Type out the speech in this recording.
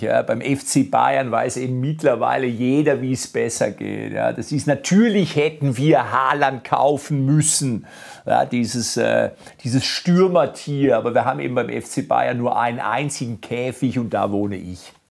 Ja, beim FC Bayern weiß eben mittlerweile jeder, wie es besser geht. Ja, das ist natürlich hätten wir Haaland kaufen müssen, ja, dieses, äh, dieses Stürmertier. Aber wir haben eben beim FC Bayern nur einen einzigen Käfig und da wohne ich.